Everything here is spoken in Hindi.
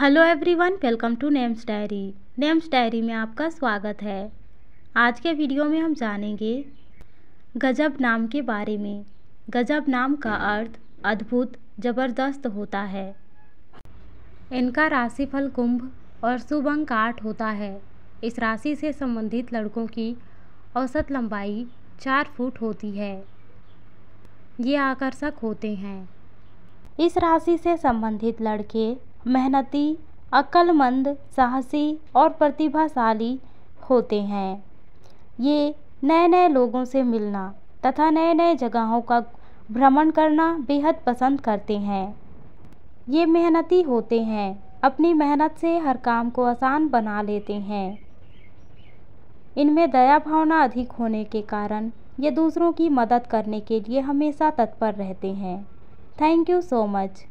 hello everyone welcome to names diary names diary में आपका स्वागत है आज के वीडियो में हम जानेंगे गजब नाम के बारे में गजब नाम का अर्थ अद्भुत जबरदस्त होता है इनका राशिफल कुंभ और शुभ अंक आठ होता है इस राशि से संबंधित लड़कों की औसत लंबाई चार फुट होती है ये आकर्षक होते हैं इस राशि से संबंधित लड़के मेहनती अक्लमंद साहसी और प्रतिभाशाली होते हैं ये नए नए लोगों से मिलना तथा नए नए जगहों का भ्रमण करना बेहद पसंद करते हैं ये मेहनती होते हैं अपनी मेहनत से हर काम को आसान बना लेते हैं इनमें दया भावना अधिक होने के कारण ये दूसरों की मदद करने के लिए हमेशा तत्पर रहते हैं थैंक यू सो मच